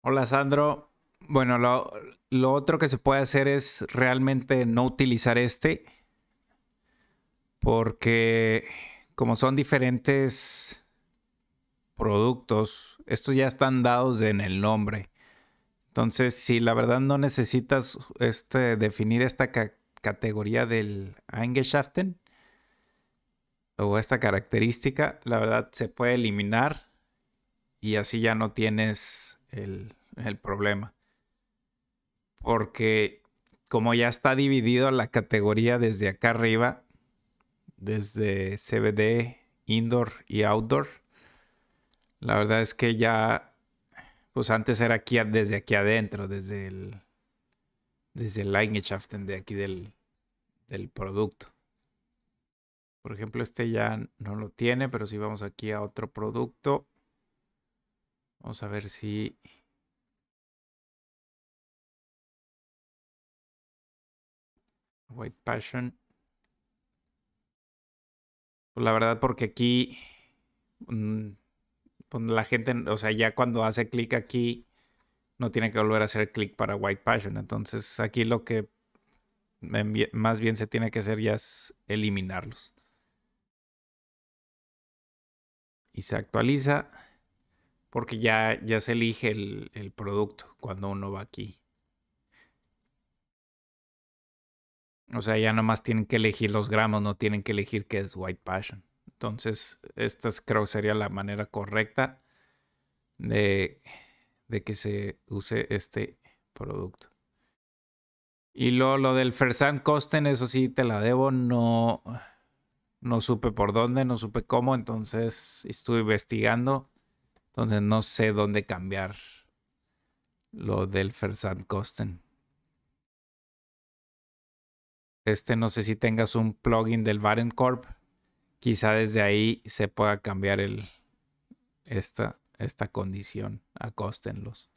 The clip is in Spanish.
Hola Sandro. Bueno, lo, otro que se puede hacer es realmente no utilizar este. Porque como son diferentes productos, estos ya están dados en el nombre. Entonces, si la verdad no necesitas este, definir esta categoría del Eingeschaften o esta característica, la verdad se puede eliminar y así ya no tienes el, el problema. Porque como ya está dividido la categoría desde acá arriba, desde CBD, indoor y outdoor, la verdad es que ya, pues antes era aquí, desde aquí adentro, desde el, desde el de aquí del, del producto. Por ejemplo, este ya no lo tiene, pero si vamos aquí a otro producto, Vamos a ver si... White Passion. Pues, la verdad, porque aquí... Mm, pues, la gente, o sea, ya cuando hace clic aquí, no tiene que volver a hacer clic para White Passion. Entonces aquí lo que más bien se tiene que hacer ya es eliminarlos. Y se actualiza. Porque ya, ya se elige el, producto cuando uno va aquí. O sea, ya nomás tienen que elegir los gramos, no tienen que elegir qué es White Passion. Entonces, esta es, creo sería la manera correcta de, que se use este producto. Y lo, lo del Fersand Costen, eso sí te la debo, no, no supe por dónde, no supe cómo, entonces estuve investigando entonces no sé dónde cambiar lo del costen. Este no sé si tengas un plugin del Varencorp. Quizá desde ahí se pueda cambiar el, esta, esta condición a costenlos.